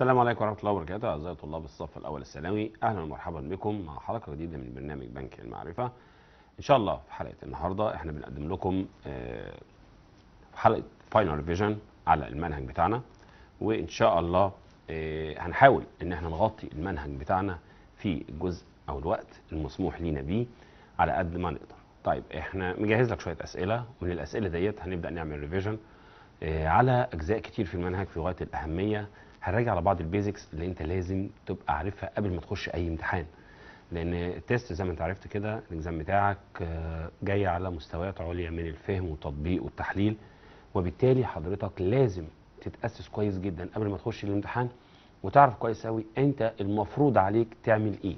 السلام عليكم ورحمة الله وبركاته أعزائي طلاب الصف الأول الثانوي أهلا ومرحبا بكم مع حلقة جديدة من برنامج بنك المعرفة إن شاء الله في حلقة النهاردة إحنا بنقدم لكم آه، حلقة فاينل ريفيجن على المنهج بتاعنا وإن شاء الله آه، هنحاول إن إحنا نغطي المنهج بتاعنا في الجزء أو الوقت المسموح لينا بيه على قد ما نقدر طيب إحنا مجهز لك شوية أسئلة ومن الأسئلة ديت هنبدأ نعمل ريفيجن آه، على أجزاء كتير في المنهج في غاية الأهمية هنراجع على بعض البيزكس اللي انت لازم تبقى عارفها قبل ما تخش اي امتحان لان التيست زي ما انت عرفت كده الانجزام بتاعك آه، جاي على مستويات عليا من الفهم والتطبيق والتحليل وبالتالي حضرتك لازم تتاسس كويس جدا قبل ما تخش الامتحان وتعرف كويس قوي انت المفروض عليك تعمل ايه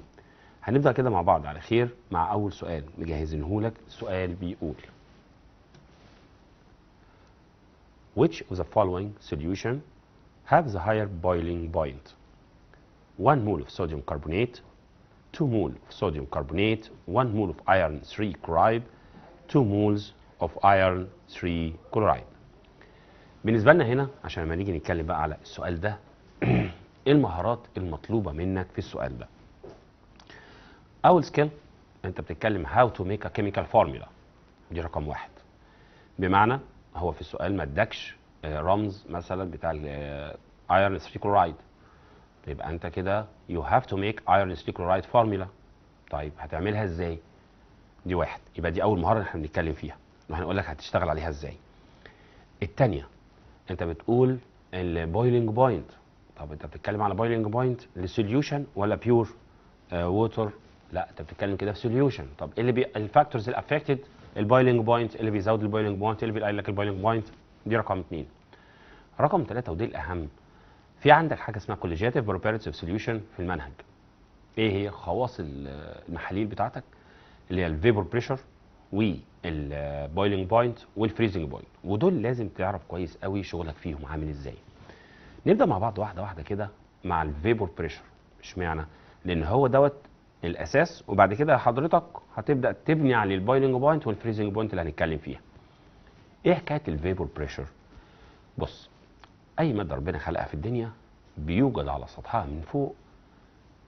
هنبدا كده مع بعض على خير مع اول سؤال مجهزينه لك سؤال بيقول Which of the following solution have the higher boiling point. One mole of sodium carbonate, two mole of sodium carbonate, one mole of iron three chloride, two moles of iron three chloride. بالنسبة لنا هنا عشان ما نيجي نتكلم بقى على السؤال ده ايه المهارات المطلوبة منك في السؤال ده؟ أول سكيل أنت بتتكلم how to make a chemical formula دي رقم واحد بمعنى هو في السؤال ما ادكش رمز مثلا بتاع الايرون كلورايد يبقى انت كده يو هاف تو ميك ايرون كلورايد فورمولا طيب هتعملها ازاي دي واحد يبقى دي اول مهاره احنا بنتكلم فيها وهنقول لك هتشتغل عليها ازاي الثانيه انت بتقول البويلنج بوينت طب انت بتتكلم على بويلنج بوينت لسوليوشن ولا بيور ووتر آه، لا انت بتتكلم كده في سوليوشن طب ايه اللي بي... الفاكتورز اللي افكتد البويلنج بوينت اللي بيزود البويلنج إيه بوينت اللي بيقلل لك البويلنج بوينت دي رقم اثنين رقم ثلاثة ودي الأهم في عندك حاجة اسمها كوليجيتيف بروبرتيف سوليوشن في المنهج ايه هي خواص المحاليل بتاعتك اللي هي الفيبر بريشر والبويلنج بوينت والفريزنج بوينت ودول لازم تعرف كويس قوي شغلك فيهم عامل ازاي نبدا مع بعض واحده واحده كده مع الفيبر بريشر اشمعنى لان هو دوت الاساس وبعد كده حضرتك هتبدا تبني عليه البويلنج بوينت والفريزنج بوينت اللي هنتكلم فيها ايه حكايه الفيبور بريشر بص اي ماده ربنا خلقها في الدنيا بيوجد على سطحها من فوق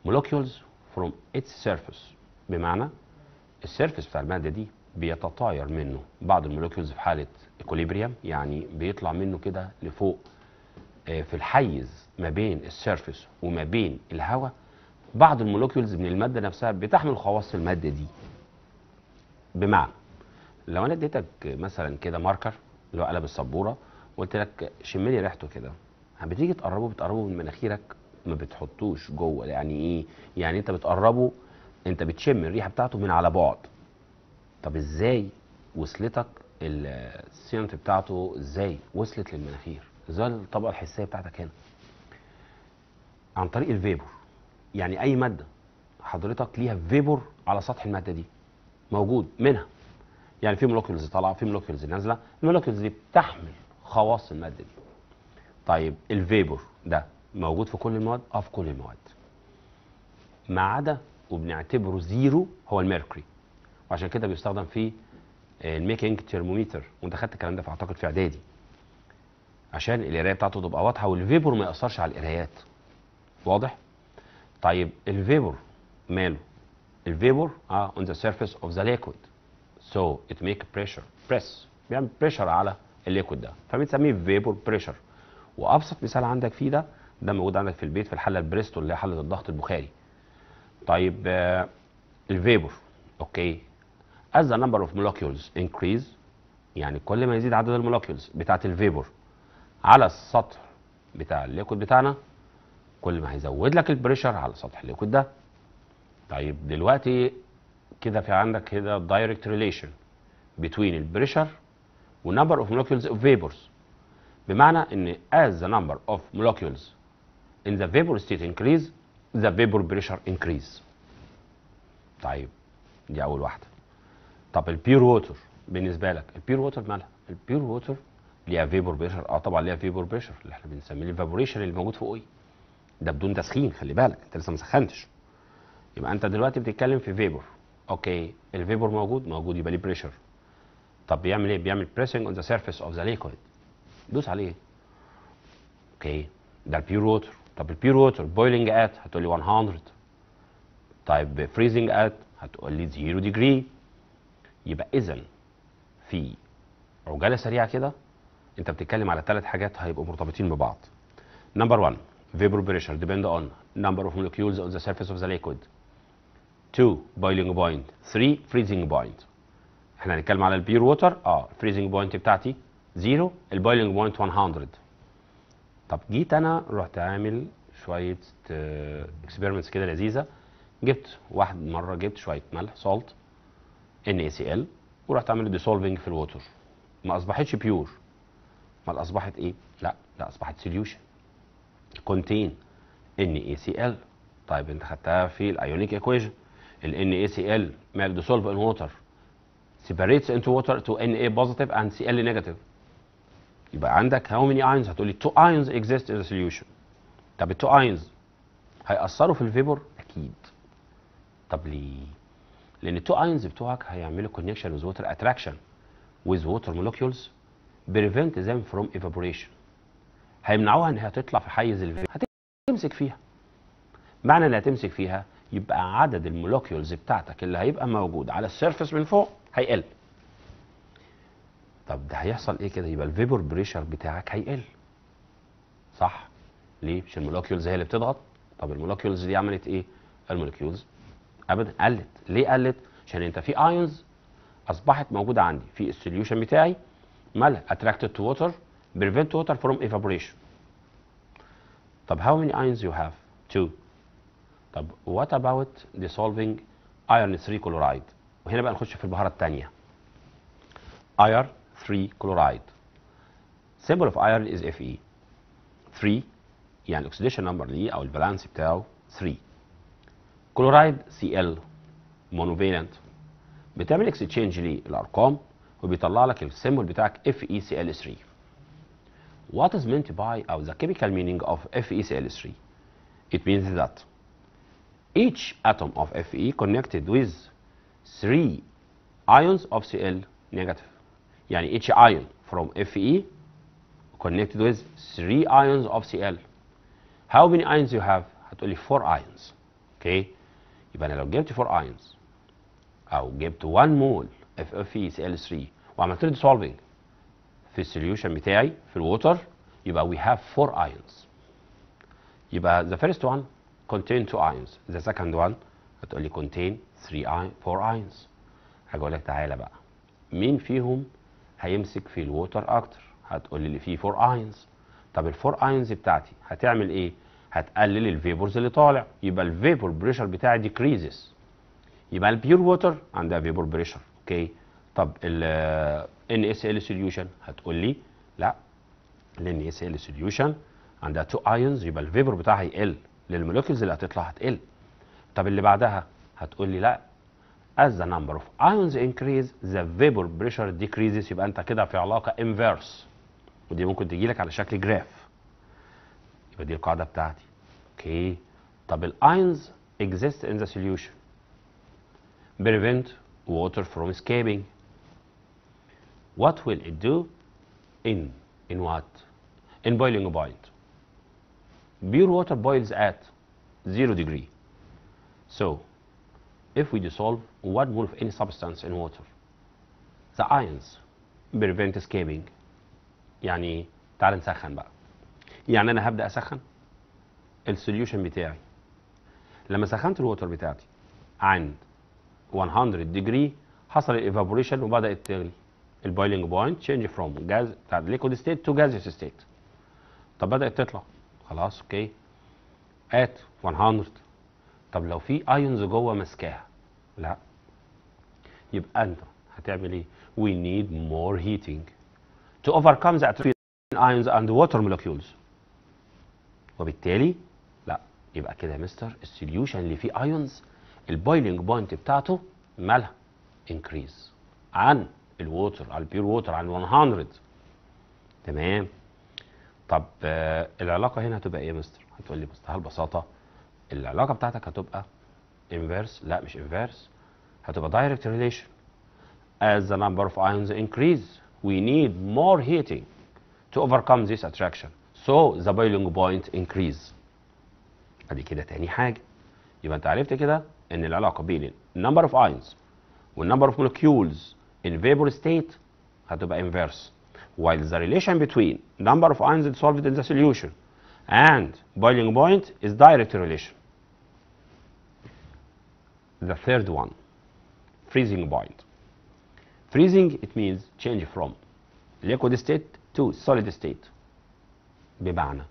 مولوكيولز فروم اتس سيرفيس بمعنى السيرفيس بتاع الماده دي بيتطاير منه بعض المولوكيولز في حاله ايكوليبريم يعني بيطلع منه كده لفوق آه، في الحيز ما بين السيرفيس وما بين الهواء بعض المولوكيولز من الماده نفسها بتحمل خواص الماده دي بمعنى لو انا اديتك مثلا كده ماركر اللي هو قلب السبوره وقلت لك شم لي ريحته كده بتيجي تقربه بتقربه من مناخيرك ما بتحطوش جوه يعني ايه يعني انت بتقربه انت بتشم الريحه بتاعته من على بعد طب ازاي وصلتك السينت بتاعته ازاي وصلت للمناخير ازاي الطبقه الحسيه بتاعتك هنا عن طريق الفيبور يعني اي ماده حضرتك ليها فيبور على سطح الماده دي موجود منها يعني في مولوكيولز طالعه في مولوكيولز نازله المولوكيولز دي بتحمل خواص الماده دي طيب الفيبور ده موجود في كل المواد اه في كل المواد ما عدا وبنعتبره زيرو هو الميركوري وعشان كده بيستخدم في الميكينج آه، ترموميتر وانت خدت الكلام ده في اعتقد في اعدادي عشان القرايه بتاعته تبقى واضحه والفيبر ما ياثرش على القرايات واضح طيب الفيبور ماله الفيبور اه اون ذا سيرفيس اوف ذا ليكويد So it make pressure press بيعمل بريشر على الليكويد ده فبنسميه فيبور بريشر وابسط مثال عندك فيه ده ده موجود عندك في البيت في الحله البريستول اللي هي حله الضغط البخاري طيب الفيبور اوكي از ذا نمبر اوف مولكيولز انكريز يعني كل ما يزيد عدد المولكيولز بتاعت الفيبور على السطح بتاع الليكويد بتاعنا كل ما هيزود لك البريشر على سطح الليكويد ده طيب دلوقتي كده في عندك كده دايركت ريليشن بين البريشر ونمبر اوف مولكيولز اوف فيبرز بمعنى ان as the number of molecules in the vapor state increase the vapor pressure increase طيب دي اول واحده طب البيور ووتر بالنسبه لك البير ووتر مالها البير ووتر ليها فيبر بريشر اه طبعا ليها فيبر بريشر اللي احنا بنسميه الفابوريشن اللي موجود فوق ده بدون تسخين خلي بالك انت لسه ما سخنتش يبقى انت دلوقتي بتتكلم في فيبر اوكي الفيبور موجود موجود يبقى ليه بريشر طب بيعمل ايه بيعمل بريسنج اون ذا سيرفيس اوف ذا ليكويد دوس عليه اوكي ده البيور ووتر طب البيور ووتر بويلنج ات هتقول لي 100 طيب فريزنج ات هتقول لي 0 ديجري يبقى اذا في عجاله سريعه كده انت بتتكلم على ثلاث حاجات هيبقوا مرتبطين ببعض نمبر 1 فيبر بريشر ديبند اون نمبر اوف مولكيولز اون ذا سيرفيس اوف ذا ليكويد 2 boiling بوينت 3 فريزنج بوينت احنا هنتكلم على البيور ووتر اه فريزنج بوينت بتاعتي 0 البويلنج بوينت 100 طب جيت انا رحت عامل شويه اكسبيرمنتس آه، كده لذيذه جبت واحد مره جبت شويه ملح سولت ال ورحت عامل ديسولفنج في الووتر ما اصبحتش بيور ما اصبحت ايه؟ لا لا اصبحت سوليوشن كونتين ان اي سي ال طيب انت خدتها في الايونيك ايكويشن ال NaCl maldissolved in water separates into water to Na positive and Cl negative يبقى عندك how many ions هتقولي 2 ions exist in the solution طب ال 2 ions هيأثروا في الفيبور اكيد طب ليه لان ال 2 ions بتوعك هيعملوا connection with water attraction with water molecules prevent them from evaporation هيمنعوها ان هي تطلع في حيز الفيبور هتمسك فيها معنى انها تمسك فيها يبقى عدد المولوكيولز بتاعتك اللي هيبقى موجود على السيرفس من فوق هيقل طب ده هيحصل ايه كده يبقى الفيبور بريشر بتاعك هيقل صح ليه مش المولوكيولز هي اللي بتضغط طب المولوكيولز دي عملت ايه المولوكيولز ابدا قلت ليه قلت عشان انت في ايونز اصبحت موجوده عندي في السوليوشن بتاعي مال اتراكتد تو ووتر بريفنت ووتر فروم ايفابوريشن طب هاو ماني ايونز يو هاف 2 طب وات اباوت ديسولفينج ايرون 3 كلورايد وهنا بقى نخش في البهاره الثانيه اير 3 كلورايد symbol of از is Fe 3 يعني الاكسديشن نمبر ليه او البالانس بتاعه 3 كلورايد Cl مونوفيلنت بتعمل اكستشينج للارقام وبيطلع لك السيمبل بتاعك FeCl3 What is meant by or the chemical meaning of FeCl3 It means that each atom of Fe connected with three ions of Cl negative. يعني each ion from Fe connected with three ions of Cl. How many ions you have؟ Only 4 ions. Okay. يبقى allow لو to 4 ions I'll give to 1 mole FFE Cl3 وعملت له dissolving في السوليوشن AI, في water. يبقى we have 4 ions. يبقى uh, the first one contain two ions the second one هتقول لي contain three ions four ions هاجي اقول لك تعالى بقى مين فيهم هيمسك في الووتر اكتر هتقول لي اللي فيه فور اينز طب الفور 4 اينز بتاعتي هتعمل ايه هتقلل الفيبورز اللي طالع يبقى الفيبور بريشر بتاعي ديكريزز يبقى البيور ووتر عندها فيبور بريشر اوكي طب ال NaCl solution هتقول لي لا ال NaCl solution عندها تو ايونز يبقى الفيبور بتاعها هيقل للموليكيولز اللي هتطلع هتقل طب اللي بعدها هتقول لي لا as the number of ions increase the vapor pressure decreases يبقى انت كده في علاقه inverse ودي ممكن تجي لك على شكل جراف يبقى دي القاعده بتاعتي اوكي طب الايونز exist in the solution prevent water from escaping what will it do in in what in boiling point pure water boils at zero degree. So if we dissolve one mole of any substance in water, the ions prevent escaping. يعني تعال نسخن بقى. يعني أنا هبدأ أسخن السوليوشن بتاعي. لما سخنت الوتر بتاعتي عند 100 degree حصل الايفابوريشن وبدأت تغلي. البويلنج بوينت change from gas بتاع liquid state to gaseous state. طب بدأت تطلع خلاص اوكي ات 100 طب لو في ايونز جوه ماسكاها لا يبقى انت هتعمل ايه we need more heating to overcome the atrophy ions and water molecules وبالتالي لا يبقى كده يا مستر السوليوشن اللي فيه ايونز البويلنج بوينت بتاعته مالها انكريز عن الووتر على البيور ووتر عن 100 تمام طب العلاقه هنا هتبقى ايه يا مستر هتقول لي بمنتهى البساطه العلاقه بتاعتك هتبقى انفيرس لا مش انفيرس هتبقى direct relation as the number of ions increase we need more heating to overcome this attraction so the boiling point increase ادي كده تاني حاجه يبقى انت عرفت كده ان العلاقه بين number of ions والنمبر اوف molecules in vapor state هتبقى inverse while the relation between number of ions dissolved in the solution and boiling point is direct relation. The third one, freezing point. Freezing, it means change from liquid state to solid state. بمعنى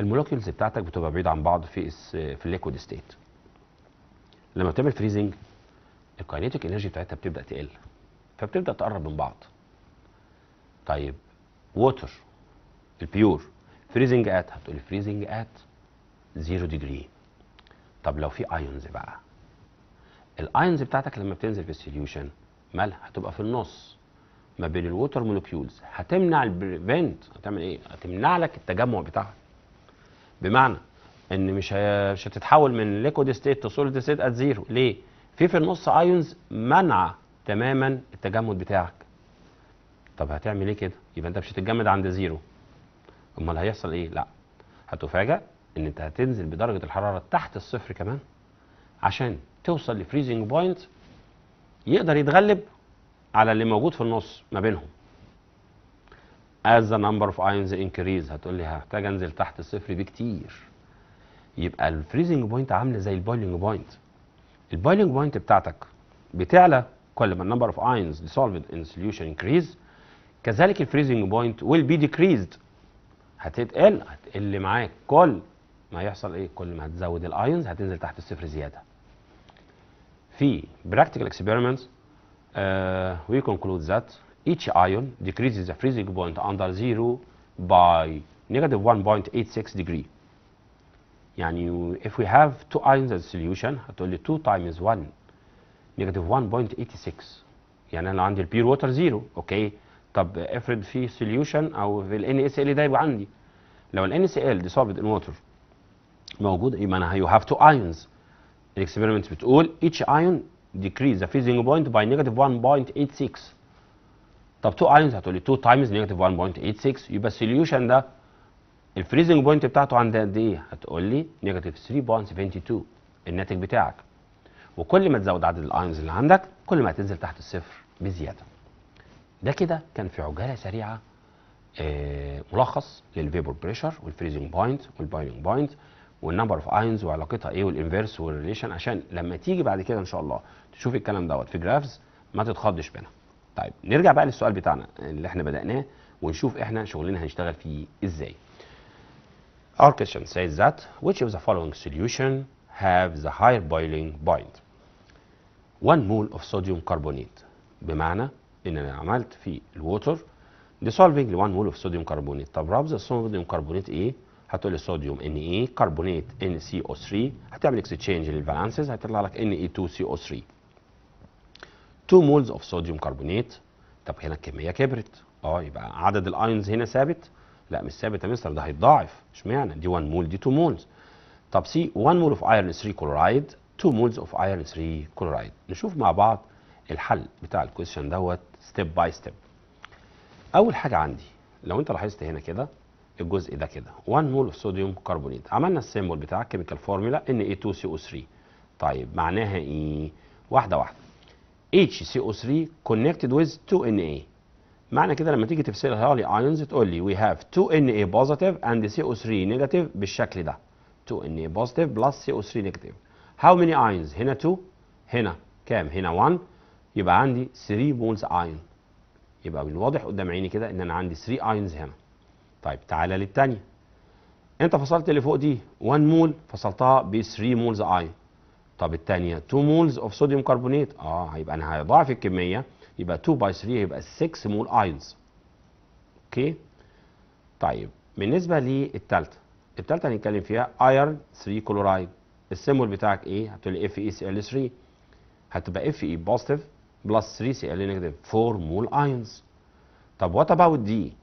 المولكيولز بتاعتك بتبقى بعيدة عن بعض في في الليكويد ستيت. لما بتعمل فريزنج الكاينيتيك انرجي بتاعتها بتبدا تقل فبتبدا تقرب من بعض طيب ووتر البيور فريزنج ات هتقولي فريزنج ات زيرو ديجري طب لو في ايونز بقى الايونز بتاعتك لما بتنزل في السوليوشن مالها هتبقى في النص ما بين الووتر مولكيولز هتمنع البريفنت هتعمل ايه هتمنع لك التجمع بتاعها بمعنى ان مش مش هتتحول من ليكويد ستيت لسوليد ستيت ات زيرو ليه في في النص ايونز منع تماما التجمد بتاعك طب هتعمل ايه كده يبقى انت مش هتتجمد عند زيرو امال هيحصل ايه لا هتفاجئ ان انت هتنزل بدرجه الحراره تحت الصفر كمان عشان توصل لفريزنج بوينت يقدر يتغلب على اللي موجود في النص ما بينهم as the number of ions increase هتقول لي هحتاج انزل تحت الصفر بكتير يبقى الفريزنج بوينت عامله زي البويلنج بوينت البويلنج بوينت بتاعتك بتعلى كل ما النمبر اوف ايونز dissolved in solution increase كذلك الفريزنج بوينت ويل بي ديكريزد هتتقل هتقل معاك كل ما يحصل ايه كل ما هتزود الايونز هتنزل تحت الصفر زياده في براكتيكال اكسبيرمنتس وي كونكلود ذات ايتش ايون ديكريزز ذا فريزنج بوينت اندر زيرو باي نيجاتيف 1.86 ديجري يعني if we have two ions as solution هتقول لي 2 times 1 negative 1.86 يعني انا عندي البيور ووتر زيرو اوكي طب افرض في سوليوشن او في الان اس ال ده يبقى عندي لو الان اس ال دي صابد ان ووتر موجود يبقى انا يو هاف تو ايونز الاكسبيرمنت بتقول اتش ايون ديكريز ذا فيزنج بوينت باي نيجاتيف 1.86 طب تو ايونز هتقول لي 2 تايمز نيجاتيف 1.86 يبقى السوليوشن ده الفريزنج بوينت بتاعته عند قد ايه؟ هتقول لي نيجاتيف 3.72 الناتج بتاعك وكل ما تزود عدد الايونز اللي عندك كل ما هتنزل تحت الصفر بزياده ده كده كان في عجاله سريعه آه، ملخص للفيبر بريشر والفريزنج بوينت والبايننج بوينت والنمبر اوف اينز وعلاقتها ايه والانفيرس والريليشن عشان لما تيجي بعد كده ان شاء الله تشوف الكلام دوت في جرافز ما تتخضش منها. طيب نرجع بقى للسؤال بتاعنا اللي احنا بدأناه ونشوف احنا شغلنا هنشتغل فيه ازاي. Our question says that which of the following solution have the higher boiling point? 1 mole of sodium carbonate بمعنى ان انا عملت في الووتر ديسولفنج ل 1 مول اوف صوديوم كربونيت طب رمز الصوديوم كربونيت ايه هتقول لي صوديوم ان اي e كربونيت ان سي او 3 هتعمل اكستشينج للفالانسز هتطلع لك ان اي 2 سي او 3 2 مولز اوف صوديوم كربونيت طب هنا الكميه كبرت اه يبقى عدد الايونز هنا ثابت لا مش ثابت يا مستر ده هيتضاعف اشمعنى دي 1 مول دي 2 مولز طب سي 1 مول اوف ايرن 3 كلورايد 2 مولز اوف ايرن 3 كلورايد نشوف مع بعض الحل بتاع الكويشن دوت ستيب باي ستيب اول حاجه عندي لو انت لاحظت هنا كده الجزء ده كده 1 مول اوف صوديوم كربونيت عملنا السيمبل بتاع الكيميكال فورمولا ان اي 2 سي او 3 طيب معناها ايه واحده واحده HCO3 كونكتد ويز 2 ان اي معنى كده لما تيجي تفصلها لي ايونز تقول لي وي هاف 2 ان بوزيتيف اند سي او 3 نيجاتيف بالشكل ده 2 ان بوزيتيف بلس سي او 3 نيجاتيف هاو ميني ايونز هنا 2 هنا كام هنا 1 يبقى عندي 3 مولز ايون يبقى الواضح قدام عيني كده ان انا عندي 3 ايونز هنا طيب تعالى للثانيه انت فصلت اللي فوق دي 1 مول فصلتها ب 3 مولز ايون طب الثانيه 2 مولز اوف صوديوم كربونات اه هيبقى انا هضاعف الكميه يبقى 2 باي 3 يبقى 6 مول ايونز اوكي طيب بالنسبه للثالثه الثالثه هنتكلم فيها ايرن 3 كلورايد السيمبل بتاعك ايه هتقول لي اف اي سي ال 3 هتبقى اف اي بوزيتيف plus 3 Cl negative 4 mole ions. But what about D?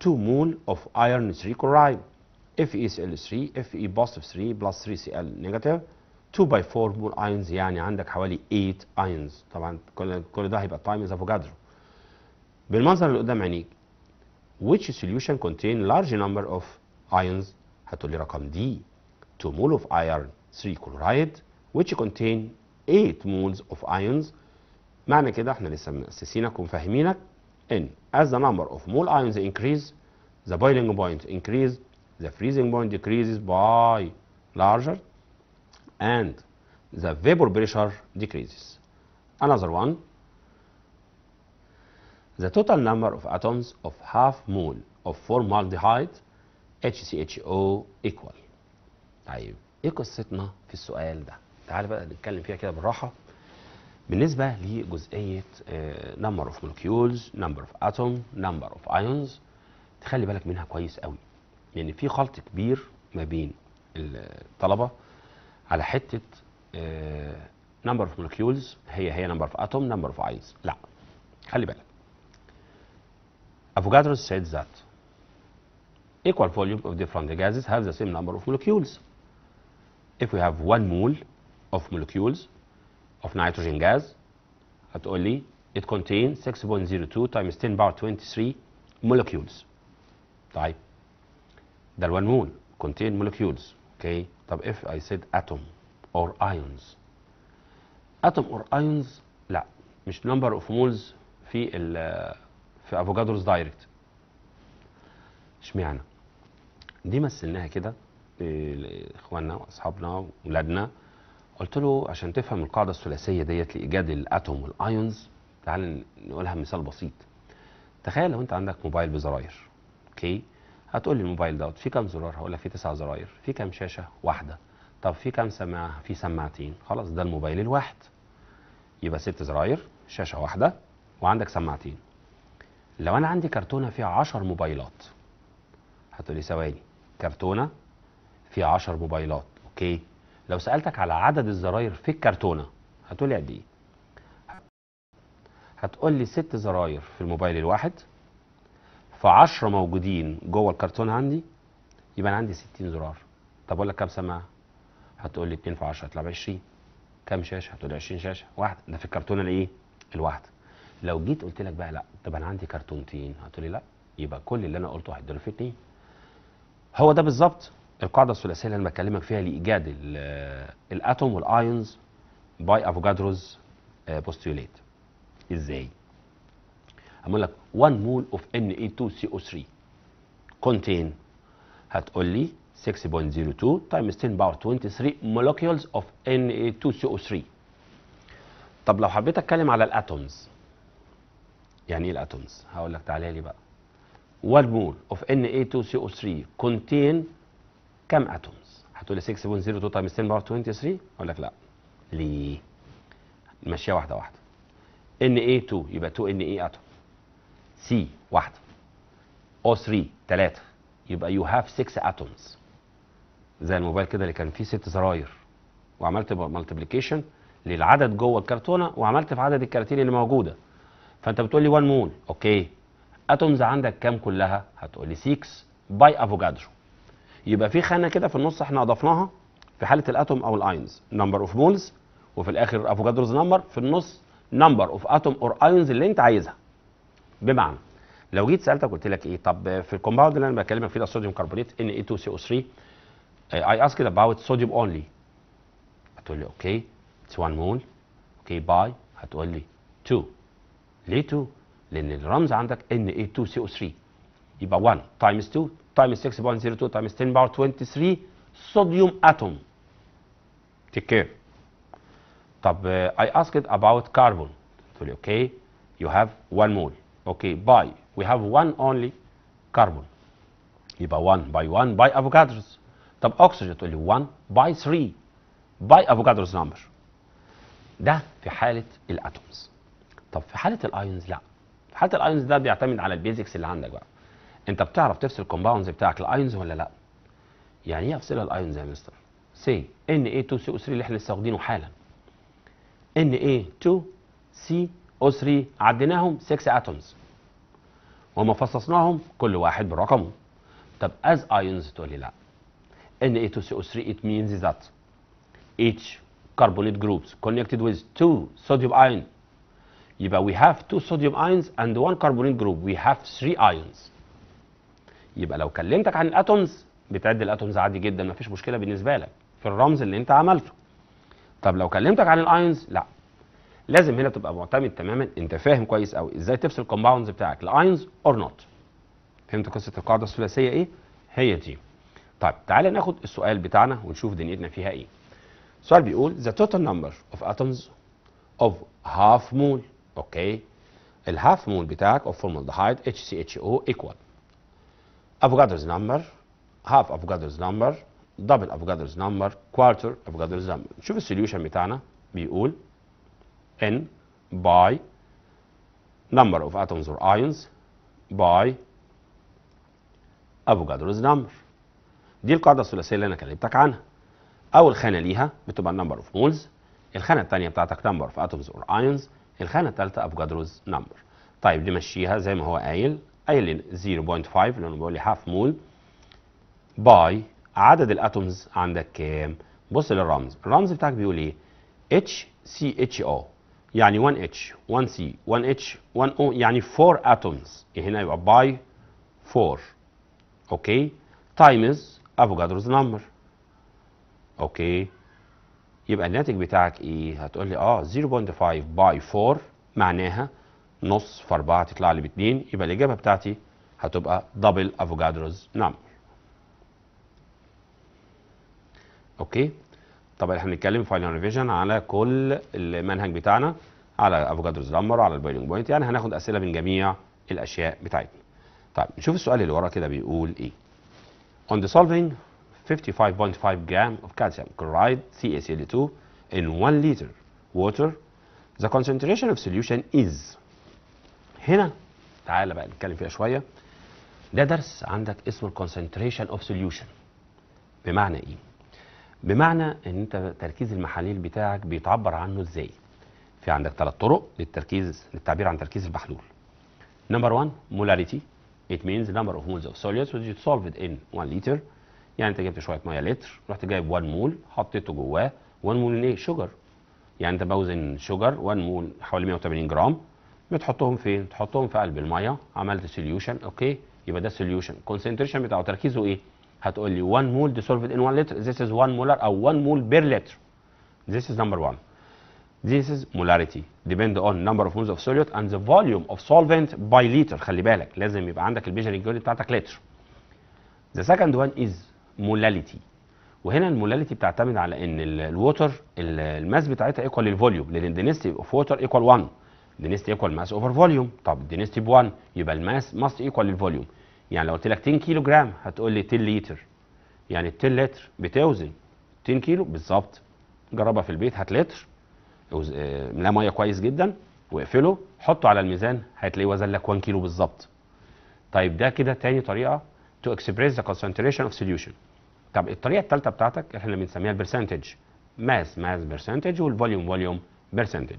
2 mole of iron 3 chloride, FeCl3, Fe positive 3 plus 3 Cl negative 2 by 4 mole ions, يعني عندك حوالي 8 ions. طبعا كل كل ده هيبقى تايمز افوكادرو بالمنظر اللي قدام عينيك which solution contain large number of ions هتقول لي رقم D 2 mole of iron 3 chloride which contain 8 moles of ions معنى كده احنا لسه مؤسسينك ومفهمينك ان as the number of mole ions increase the boiling point increase the freezing point decreases by larger and the vapor pressure decreases. Another one the total number of atoms of half mole of formaldehyde HCHO equal. طيب ايه قصتنا في السؤال ده؟ تعال بقى نتكلم فيها كده بالراحه بالنسبة لجزئية نمبر اوف مولكيولز نمبر اوف اتوم نمبر اوف ايونز تخلي بالك منها كويس قوي لان يعني في خلط كبير ما بين الطلبة على حتة نمبر اوف مولكيولز هي هي نمبر اوف اتوم نمبر اوف ايونز لا خلي بالك Avogadro said that equal volume of different gases have the same number of molecules. If we have one mole of molecules of nitrogen gas هتقول لي it contains 6.02 times 10 power 23 molecules طيب ده مول contain molecules okay طب if I said atom or ions atom or ions لا مش number of moles في ال في افوجادروس دايركت اشمعنى دي مثلناها كده اخواننا واصحابنا واولادنا قلت له عشان تفهم القاعده الثلاثيه ديت لايجاد الاتوم والايونز تعال نقولها مثال بسيط تخيل لو انت عندك موبايل بزراير اوكي هتقول لي الموبايل دوت فيه كام زرار هقول لك فيه تسع زراير فيه كام شاشه واحده طب فيه كام سماعه فيه سماعتين خلاص ده الموبايل الواحد يبقى ست زراير شاشه واحده وعندك سماعتين لو انا عندي كرتونه فيها 10 موبايلات هتقول لي ثواني كرتونه فيها 10 موبايلات اوكي لو سالتك على عدد الزراير في الكرتونه هتقول لي قد ايه هتقول لي ست زراير في الموبايل الواحد في 10 موجودين جوه الكرتونه عندي يبقى انا عندي 60 زرار طب اقول لك كام سماعه هتقول لي 2 في 10 يطلع ب 20 كام شاشه هتقول لي 20 شاشه واحده ده في الكرتونه الايه الواحده لو جيت قلت لك بقى لا طب انا عندي كرتونتين هتقول لي لا يبقى كل اللي انا قلته هيتضرب في اتنين هو ده بالظبط القاعده الثلاثيه اللي انا بكلمك فيها لايجاد الاتوم والايونز باي افوجادروز بوستيوليت آه، ازاي هقول لك 1 مول اوف Na2CO3 كونتين هتقول لي 6.02 تايمز 10 باور 23 مولوكيولز اوف Na2CO3 طب لو حبيت اتكلم على الاتومز يعني ايه الاتومز هقول لك تعالى لي بقى 1 مول اوف Na2CO3 كونتين كم اتومز هتقول لي 6.02 تايمز 10 باور 23 اقول لك لا ليه نمشيها واحده واحده ان اي 2 يبقى 2 ان اي اتوم سي واحده او 3 3 يبقى يو هاف 6 اتومز زي الموبايل كده اللي كان فيه ست زراير وعملت مالتبليكيشن للعدد جوه الكرتونه وعملت في عدد الكراتين اللي موجوده فانت بتقول لي 1 مول اوكي اتومز عندك كام كلها هتقول لي 6 باي افوجادرو يبقى في خانه كده في النص احنا اضفناها في حاله الاتوم او الاينز نمبر اوف مولز وفي الاخر افوجادروز نمبر في النص نمبر اوف اتوم اور اينز اللي انت عايزها بمعنى لو جيت سالتك قلت لك ايه طب في الكومباوند اللي انا بكلمك فيه ده الصوديوم كربونات اي 2 سي او 3 اي اسك اباوت صوديوم اونلي هتقول لي اوكي اتس 1 مول اوكي باي هتقول لي 2 ليه 2 لان الرمز عندك ان اي 2 سي او يبقى 1 تايمز 2 تايمز 6.02 تايمز 10 باور 23 صوديوم اتوم تيك كير طب اي اسكت اباوت كاربون تقول لي اوكي يو هاف 1 مول اوكي باي وي هاف 1 اونلي كاربون يبقى 1 باي 1 باي افوكادروس طب اكسجين تقول لي 1 باي 3 باي افوكادروس نمبر ده في حاله الاتومز طب في حاله الايونز لا في حاله الايونز ده بيعتمد على البيزكس اللي عندك بقى انت بتعرف تفصل الكومباوندز بتاعك الايونز ولا لا يعني ايه افصلها الايونز يا مستر سي ان اي 2 سي او 3 اللي احنا لسه واخدينه حالا ان اي 2 سي او 3 عديناهم 6 اتومز وما فصصناهم كل واحد برقمه طب از ايونز تقول لي لا ان اي 2 سي او 3 ات مينز ذات اتش كربونيت جروبس كونكتد ويز 2 صوديوم ايون. يبقى وي هاف 2 صوديوم ايونز اند 1 كربونيت جروب وي هاف 3 ايونز. يبقى لو كلمتك عن الاتومز بتعد الاتومز عادي جدا مفيش مشكله بالنسبه لك في الرمز اللي انت عملته طب لو كلمتك عن الاينز لا لازم هنا تبقى معتمد تماما انت فاهم كويس قوي ازاي تفصل الكومباوندز بتاعك لاينز اور نوت فهمت قصه القاعده الثلاثيه ايه هي دي طيب تعالى ناخد السؤال بتاعنا ونشوف دنيتنا فيها ايه السؤال بيقول the total number of atoms of half mole اوكي الهاف مول بتاعك of formaldehyde HCHO equal Avogadro's number half Avogadro's number double Avogadro's number quarter Avogadro's number شوف السوليوشن بتاعنا بيقول n by number of atoms or ions by Avogadro's number. دي القاعده الثلاثيه اللي انا كلمتك عنها اول خانه ليها بتبقى number of moles. الخانه الثانيه بتاعتك number of atoms or ions. الخانه الثالثه Avogadro's number. طيب نمشيها زي ما هو قايل قايل 0.5 لانه بيقول لي هاف مول باي عدد الاتومز عندك كام؟ بص للرمز، الرمز بتاعك بيقول ايه؟ اتش سي اتش او يعني 1 اتش 1 سي 1 اتش 1 او يعني 4 اتومز إيه هنا يبقى باي 4 اوكي تايمز افوكادروز نمبر اوكي يبقى الناتج بتاعك ايه؟ هتقول لي اه 0.5 باي 4 معناها نص في 4 تطلع لي ب 2 يبقى الاجابه بتاعتي هتبقى دبل افوجادروز نعم اوكي طبعا احنا بنتكلم فاينل ريفيجن على كل المنهج بتاعنا على افوجادروز نمبر على البايلنج بوينت يعني هناخد اسئله من جميع الاشياء بتاعتنا طيب نشوف السؤال اللي ورا كده بيقول ايه on the solving 55.5 gram of calcium chloride CaCl2 in 1 liter water the concentration of solution is هنا تعالى بقى نتكلم فيها شويه ده درس عندك اسمه الكونسنتريشن اوف سوليوشن بمعنى ايه بمعنى ان انت تركيز المحاليل بتاعك بيتعبر عنه ازاي في عندك ثلاث طرق للتركيز للتعبير عن تركيز المحلول نمبر 1 مولاريتي ات مينز نمبر اوف مولز اوف solutes which is solved 1 لتر يعني انت جبت شويه ميه لتر رحت جايب 1 مول حطيته جواه 1 مول ايه شوجر يعني انت بوزن شوجر 1 مول حوالي 180 جرام بتحطهم فين تحطهم في قلب الميه عملت سوليوشن اوكي يبقى ده سوليوشن كونسنتريشن بتاعه تركيزه ايه هتقول لي 1 مول dissolved ان 1 لتر ذيس از 1 مولر او 1 مول بير لتر ذيس از نمبر 1 this is molarity depend on number of moles of solute and the volume of solvent by liter خلي بالك لازم يبقى عندك الميجرنج يونت بتاعتك لتر the second one is molality وهنا المولاليتي بتعتمد على ان الووتر الماس بتاعتها ايكوال للفوليوم لان الدنسيتي اوف ووتر ايكوال 1 دينستي ايكوال ماس اوفر فوليوم طب دينستي ب 1 يبقى الماس ماست ايكوال للفوليوم يعني لو قلت لك 10 كيلو جرام هتقول لي 10 لتر يعني ال 10 لتر بتوزن 10 كيلو بالظبط جربها في البيت هات لتر آه، ملاه ميه كويس جدا واقفله حطه على الميزان هتلاقيه وزن لك 1 كيلو بالظبط طيب ده كده تاني طريقه تو اكسبريس ذا كونسنتريشن اوف سوليوشن طب الطريقه الثالثه بتاعتك احنا بنسميها البرسنتج ماس ماس برسنتج والفوليوم فوليوم برسنتج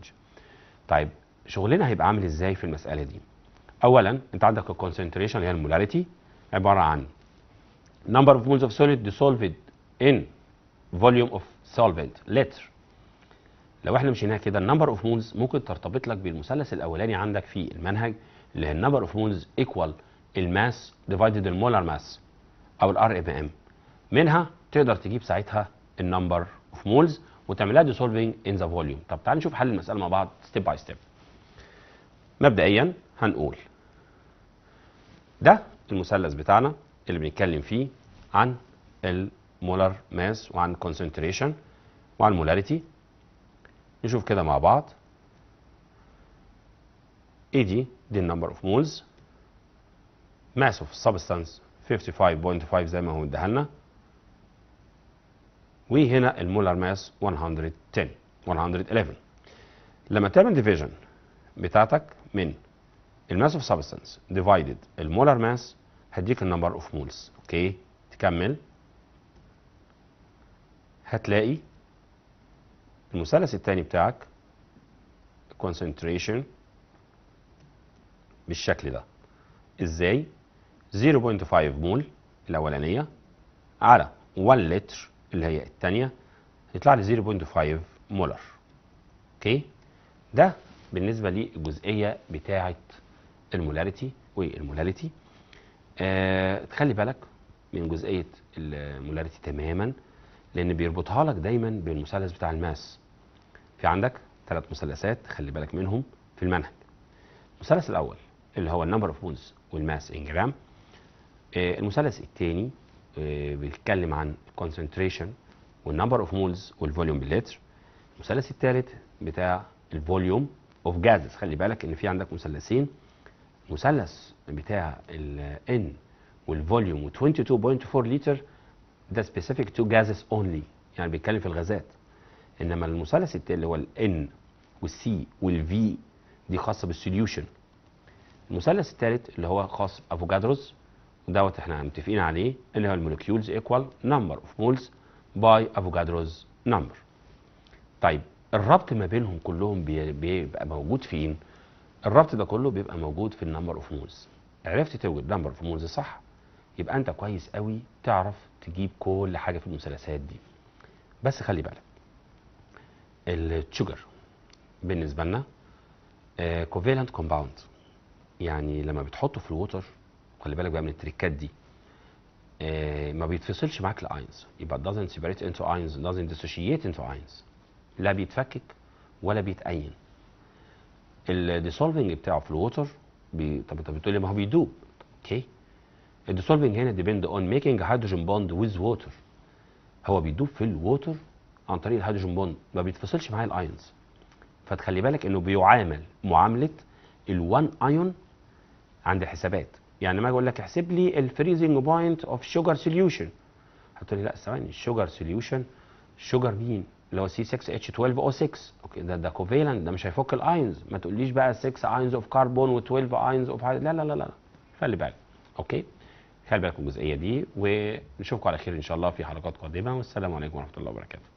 طيب شغلنا هيبقى عامل ازاي في المساله دي اولا انت عندك الكونسنتريشن اللي هي المولاريتي عباره عن number of moles of solid dissolved in volume of solvent لتر لو احنا مشيناها كده النمبر اوف مولز ممكن ترتبط لك بالمثلث الاولاني عندك في المنهج اللي هي النمبر اوف مولز ايكوال الماس ديفايدد المولار ماس او الار ام ام منها تقدر تجيب ساعتها النمبر اوف مولز وتعملها ديسولفينج ان ذا فوليوم طب تعال نشوف حل المساله مع بعض ستيب باي ستيب مبدئيا هنقول ده المثلث بتاعنا اللي بنتكلم فيه عن المولر ماس وعن concentration وعن مولاريتي نشوف كده مع بعض اي دي دي النمبر اوف مولز ماس اوف سبستانس 55.5 زي ما هو اداها لنا وهنا المولر ماس 110 111 لما تعمل ديفيجن بتاعتك من الماس اوف سبستانس ديفايدد المولر ماس هديك النمبر اوف مولز اوكي تكمل هتلاقي المثلث الثاني بتاعك concentration بالشكل ده ازاي 0.5 مول الاولانيه على 1 لتر اللي هي الثانيه يطلع لي 0.5 مولر اوكي ده بالنسبه للجزئيه بتاعه المولاريتي والمولاريتي آه تخلي بالك من جزئيه المولاريتي تماما لان بيربطها لك دايما بالمثلث بتاع الماس في عندك ثلاث مثلثات خلي بالك منهم في المنهج المثلث الاول اللي هو النمبر اوف بونز والماس ان جرام آه المثلث الثاني آه بيتكلم عن الكونسنتريشن والنمبر اوف مولز والفوليوم باللتر المثلث الثالث بتاع الفوليوم اوف جازز خلي بالك ان في عندك مثلثين مثلث بتاع ال N والفوليوم و22.4 لتر ده سبيسيفيك تو جازز اونلي يعني بيتكلم في الغازات انما المثلث التالي اللي هو ال N والسي والفي دي خاصه بالسوليوشن المثلث الثالث اللي هو خاص بافوكادروز ودوت احنا متفقين عليه اللي هو المولكيولز ايكوال نمبر اوف مولز باي افوكادروز نمبر طيب الربط ما بينهم كلهم بيبقى موجود فين الربط ده كله بيبقى موجود في النمبر اوف مولز عرفت توجد نمبر اوف مولز صح يبقى انت كويس قوي تعرف تجيب كل حاجه في المثلثات دي بس خلي بالك الشوجر بالنسبه لنا كوفيلنت آه، كومباوند يعني لما بتحطه في الووتر خلي بالك بقى من التريكات دي آه ما بيتفصلش معاك الاينز يبقى doesn't separate into ions doesn't dissociate into ions لا بيتفكك ولا بيتأين الديسولفنج بتاعه في الووتر بي... طب طب بتقول لي ما هو بيدوب اوكي الديسولفنج هنا ديبند اون ميكينج هيدروجين بوند ويز ووتر هو بيدوب في الووتر عن طريق الهيدروجين بوند ما بيتفصلش معايا الايونز فتخلي بالك انه بيعامل معامله ال1 ايون عند الحسابات يعني ما اقول لك احسب لي الفريزنج بوينت اوف شوجر سوليوشن هتقول لي لا ثواني الشوجر سوليوشن شوجر مين اللي هو سي 6 اتش 12 او 6 اوكي ده ده كوفيلنت ده مش هيفك الاينز ما تقوليش بقى 6 اينز اوف كربون و12 اينز اوف لا لا لا لا خلي بالك اوكي خلي بالك الجزئيه دي ونشوفكم على خير ان شاء الله في حلقات قادمه والسلام عليكم ورحمه الله وبركاته